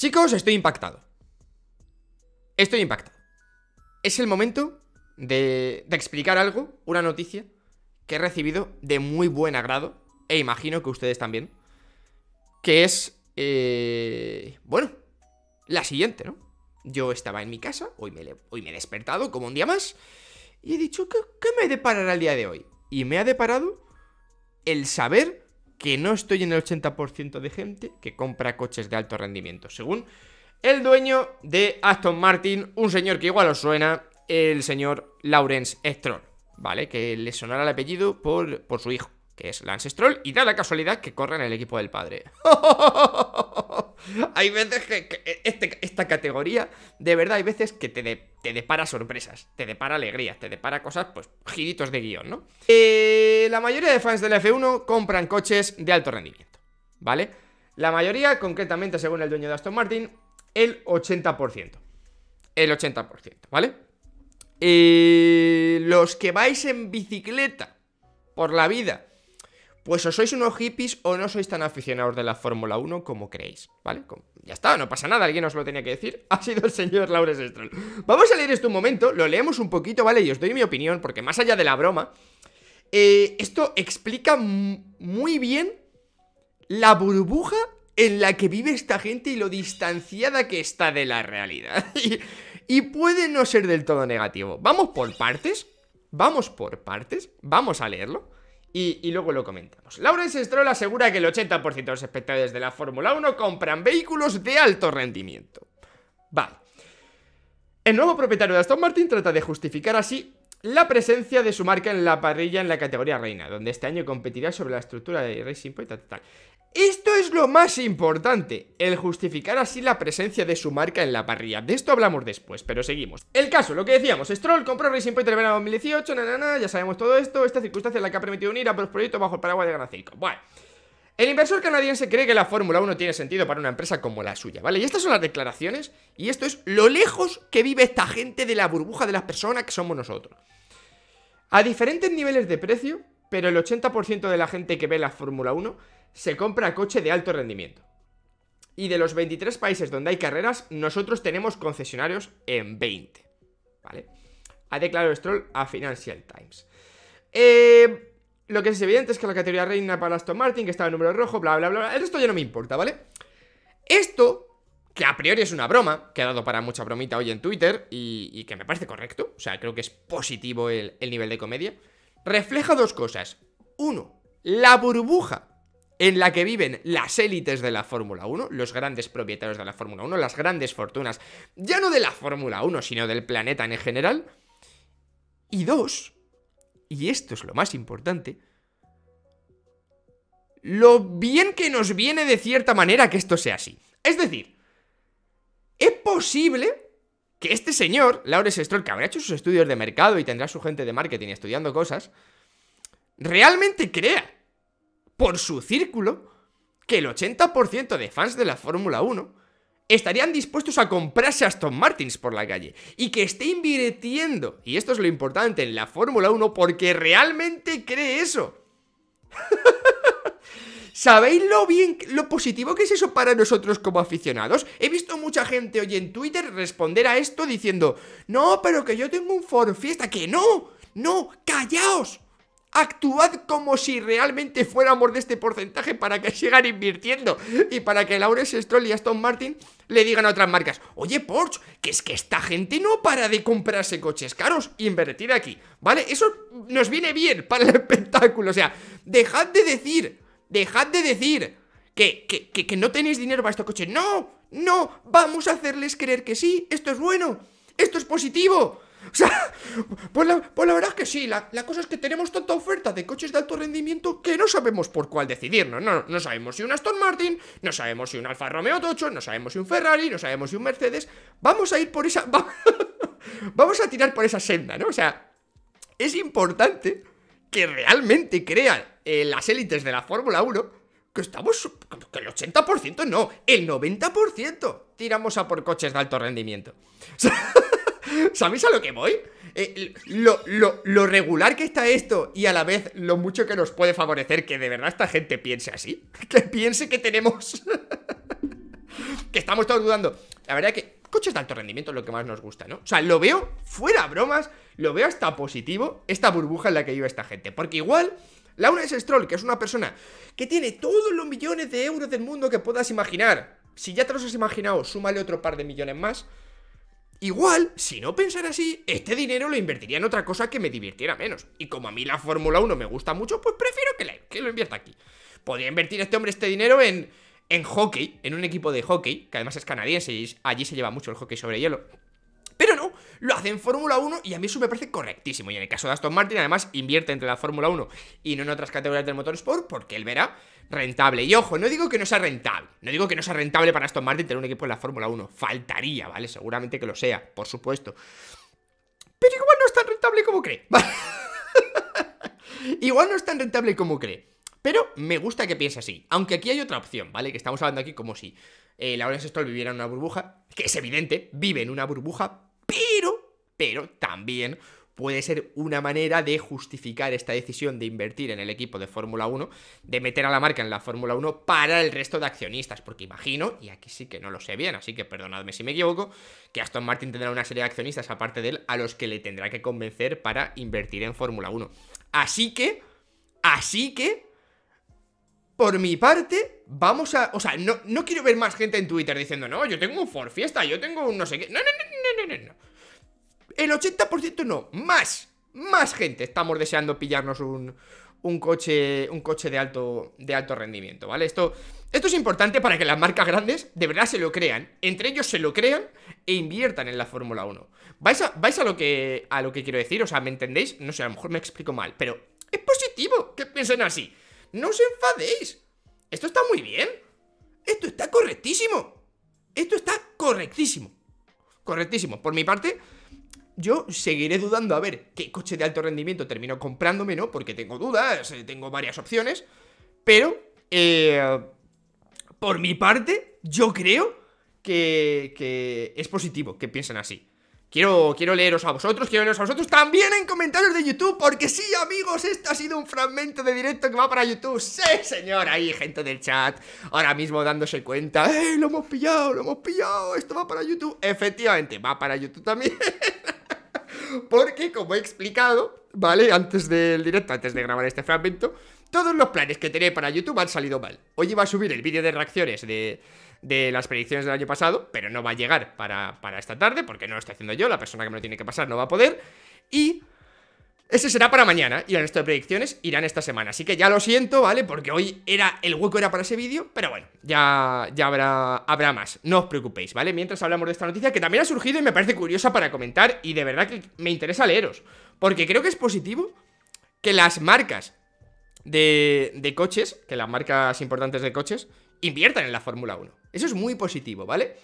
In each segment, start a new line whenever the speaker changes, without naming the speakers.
Chicos, estoy impactado. Estoy impactado. Es el momento de, de explicar algo, una noticia que he recibido de muy buen agrado, e imagino que ustedes también, que es, eh, bueno, la siguiente, ¿no? Yo estaba en mi casa, hoy me, hoy me he despertado como un día más, y he dicho, ¿qué, qué me deparará el día de hoy? Y me ha deparado el saber que no estoy en el 80% de gente que compra coches de alto rendimiento, según el dueño de Aston Martin, un señor que igual os suena, el señor Lawrence Stroll, ¿vale? Que le sonará el apellido por, su hijo, que es Lance Stroll, y da la casualidad que corre en el equipo del padre. Hay veces que, este, esta categoría, de verdad, hay veces que te, depara sorpresas, te depara alegrías, te depara cosas, pues, giritos de guión, ¿no? Eh, la mayoría de fans del F1 compran coches de alto rendimiento, ¿vale? La mayoría, concretamente, según el dueño de Aston Martin, el 80%. El 80%, ¿vale? Eh, los que vais en bicicleta por la vida pues o sois unos hippies o no sois tan aficionados de la Fórmula 1 como creéis, ¿vale? ya está, no pasa nada, alguien os lo tenía que decir. Ha sido el señor Laures Stroll. Vamos a leer esto un momento, lo leemos un poquito, ¿vale? Y os doy mi opinión, porque más allá de la broma, eh, esto explica muy bien la burbuja en la que vive esta gente y lo distanciada que está de la realidad. y puede no ser del todo negativo. Vamos por partes, vamos por partes, vamos a leerlo. Y, luego lo comentamos. Lawrence Stroll asegura que el 80% de los espectadores de la Fórmula 1 compran vehículos de alto rendimiento. Vale. El nuevo propietario de Aston Martin trata de justificar así la presencia de su marca en la parrilla en la categoría reina, donde este año competirá sobre la estructura de Racing Point. Esto es lo más importante, el justificar así la presencia de su marca en la parrilla. De esto hablamos después, pero seguimos. El caso, lo que decíamos, Stroll compró Racing Point en el verano 2018, na, ya sabemos todo esto, esta circunstancia es la que ha permitido unir a los proyectos bajo el paraguas de Granacirco. Bueno. El inversor canadiense cree que la Fórmula 1 tiene sentido para una empresa como la suya, ¿vale? Y estas son las declaraciones y esto es lo lejos que vive esta gente de la burbuja de las personas que somos nosotros. A diferentes niveles de precio, pero el 80% de la gente que ve la Fórmula 1 se compra coche de alto rendimiento. Y de los 23 países donde hay carreras, nosotros tenemos concesionarios en 20, ¿vale? Ha declarado Stroll a Financial Times. Eh... Lo que es evidente es que la categoría reina para Aston Martin, que estaba en número rojo, bla, bla, bla, El resto ya no me importa, ¿vale? Esto, que a priori es una broma, que ha dado para mucha bromita hoy en Twitter y, que me parece correcto, o sea, creo que es positivo el, el nivel de comedia, refleja dos cosas. Uno, la burbuja en la que viven las élites de la Fórmula 1, los grandes propietarios de la Fórmula 1, las grandes fortunas, ya no de la Fórmula 1, sino del planeta en general. Y dos, y esto es lo más importante, lo bien que nos viene de cierta manera que esto sea así. Es decir, es posible que este señor, Lawrence Stroll, que habrá hecho sus estudios de mercado y tendrá su gente de marketing estudiando cosas, realmente crea, por su círculo, que el 80% de fans de la Fórmula 1 estarían dispuestos a comprarse Aston Martins por la calle y que esté invirtiendo, y esto es lo importante, en la Fórmula 1 porque realmente cree eso. ¿Sabéis lo bien, lo positivo que es eso para nosotros como aficionados? He visto mucha gente hoy en Twitter responder a esto diciendo, no, pero que yo tengo un Ford Fiesta, que no, no, callaos, Actuad como si realmente fuéramos de este porcentaje para que sigan invirtiendo y para que Lawrence Stroll y Aston Martin le digan a otras marcas, oye Porsche, que es que esta gente no para de comprarse coches caros, invertir aquí, ¿vale? Eso nos viene bien para el espectáculo, o sea, dejad de decir, dejad de decir que, que, que, que no tenéis dinero para estos coches, no, no, vamos a hacerles creer que sí, esto es bueno, esto es positivo, o sea, pues, pues la, verdad es que sí, la, cosa es que tenemos tanta oferta de coches de alto rendimiento que no sabemos por cuál decidirnos. No, no sabemos si un Aston Martin, no sabemos si un Alfa Romeo 8, no sabemos si un Ferrari, no sabemos si un Mercedes. Vamos a ir por esa... vamos a tirar por esa senda, ¿no? O sea, es importante que realmente crean eh, las élites de la Fórmula 1 que estamos, que el 80% no, el 90% tiramos a por coches de alto rendimiento. O sea, ¿Sabéis a lo que voy? Eh, lo, regular que está esto y a la vez lo mucho que nos puede favorecer que de verdad esta gente piense así. Que piense que tenemos... que estamos todos dudando. La verdad que coches de alto rendimiento es lo que más nos gusta, ¿no? O sea, lo veo, fuera bromas, lo veo hasta positivo esta burbuja en la que vive esta gente. Porque igual... Laura S. Stroll, que es una persona que tiene todos los millones de euros del mundo que puedas imaginar. Si ya te los has imaginado, súmale otro par de millones más. Igual, si no pensara así, este dinero lo invertiría en otra cosa que me divirtiera menos. Y como a mí la Fórmula 1 me gusta mucho, pues prefiero que, que lo invierta aquí. Podría invertir este hombre este dinero en, en hockey, en un equipo de hockey, que además es canadiense y allí se lleva mucho el hockey sobre hielo lo hace en Fórmula 1 y a mí eso me parece correctísimo. Y en el caso de Aston Martin, además, invierte entre la Fórmula 1 y no en otras categorías del motorsport porque él verá rentable. Y ojo, no digo que no sea rentable, no digo que no sea rentable para Aston Martin tener un equipo en la Fórmula 1, faltaría, ¿vale? Seguramente que lo sea, por supuesto. Pero igual no es tan rentable como cree, igual no es tan rentable como cree. Pero me gusta que piense así. Aunque aquí hay otra opción, ¿vale? Que estamos hablando aquí como si eh, Stoll viviera en una burbuja. Que es evidente, vive en una burbuja, pero también puede ser una manera de justificar esta decisión de invertir en el equipo de Fórmula 1, de meter a la marca en la Fórmula 1 para el resto de accionistas, porque imagino, y aquí sí que no lo sé bien, así que perdonadme si me equivoco, que Aston Martin tendrá una serie de accionistas aparte de él a los que le tendrá que convencer para invertir en Fórmula 1. Así que, así que, por mi parte, vamos a... O sea, no, no quiero ver más gente en Twitter diciendo, no, yo tengo un Ford Fiesta, yo tengo un no sé qué... No, no, no, no, no, no. El 80% no, más, más gente estamos deseando pillarnos un, coche, un coche de alto, de alto rendimiento, ¿vale? Esto, esto es importante para que las marcas grandes de verdad se lo crean, entre ellos se lo crean e inviertan en la Fórmula 1. ¿Vais a, vais a lo que a lo que quiero decir? O sea, ¿me entendéis? No sé, a lo mejor me explico mal, pero es positivo que piensen así. No os enfadéis. Esto está muy bien. Esto está correctísimo. Esto está correctísimo. Correctísimo. Por mi parte, yo seguiré dudando a ver qué coche de alto rendimiento termino comprándome, ¿no? Porque tengo dudas, eh, tengo varias opciones, pero eh, por mi parte, yo creo que, que, es positivo que piensen así. Quiero, quiero leeros a vosotros, quiero leeros a vosotros también en comentarios de YouTube, porque sí, amigos, esto ha sido un fragmento de directo que va para YouTube. Sí, señor, ahí, gente del chat, ahora mismo dándose cuenta, ¡eh, lo hemos pillado, lo hemos pillado! Esto va para YouTube. Efectivamente, va para YouTube también. Porque, como he explicado, ¿vale? Antes del directo, antes de grabar este fragmento, todos los planes que tenía para YouTube han salido mal. Hoy iba a subir el vídeo de reacciones de, las predicciones del año pasado, pero no va a llegar para, para esta tarde, porque no lo estoy haciendo yo, la persona que me lo tiene que pasar no va a poder. Y ese será para mañana y el resto de predicciones irán esta semana. Así que ya lo siento, ¿vale? Porque hoy era el hueco era para ese vídeo, pero bueno, ya, ya habrá, habrá más. No os preocupéis, ¿vale? Mientras hablamos de esta noticia que también ha surgido y me parece curiosa para comentar y de verdad que me interesa leeros. Porque creo que es positivo que las marcas de, de coches, que las marcas importantes de coches, inviertan en la Fórmula 1. Eso es muy positivo, ¿vale?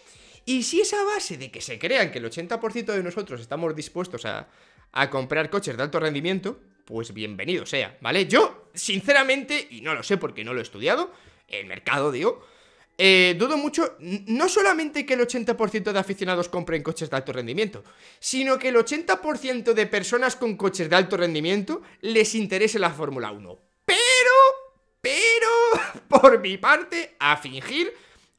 Y si esa base de que se crean que el 80% de nosotros estamos dispuestos a, a comprar coches de alto rendimiento, pues bienvenido sea, ¿vale? Yo, sinceramente, y no lo sé porque no lo he estudiado, el mercado, digo, eh, dudo mucho, no solamente que el 80% de aficionados compren coches de alto rendimiento, sino que el 80% de personas con coches de alto rendimiento les interese la Fórmula 1. Pero, pero, por mi parte, a fingir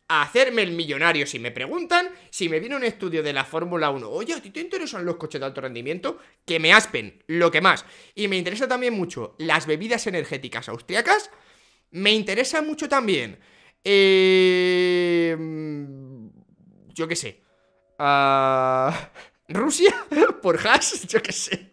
a hacerme el millonario. Si me preguntan, si me viene un estudio de la Fórmula 1, oye, ¿a ti te interesan los coches de alto rendimiento? Que me aspen, lo que más. Y me interesa también mucho las bebidas energéticas austriacas. Me interesa mucho también. Eh, yo qué sé. Ah, Rusia, por hash, yo qué sé.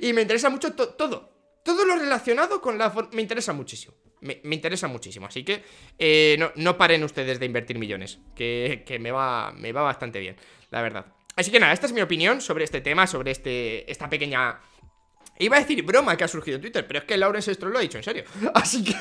Y me interesa mucho todo. Todo lo relacionado con la... Me interesa muchísimo. Me, interesa muchísimo, así que eh, no, paren ustedes de invertir millones, que, me, va, me va bastante bien, la verdad. Así que nada, esta es mi opinión sobre este tema, sobre este, esta pequeña... Iba a decir broma que ha surgido en Twitter, pero es que Lawrence Stroll lo ha dicho, en serio. Así que...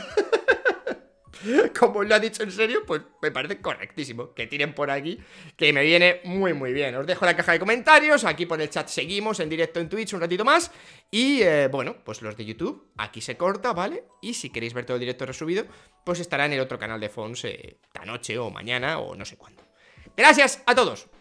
como lo ha dicho en serio, pues me parece correctísimo que tiren por aquí, que me viene muy, muy bien. Os dejo la caja de comentarios, aquí por el chat seguimos en directo en Twitch un ratito más y, eh, bueno, pues los de YouTube, aquí se corta, ¿vale? Y si queréis ver todo el directo resubido, pues estará en el otro canal de Fons eh, esta noche o mañana o no sé cuándo. Gracias a todos.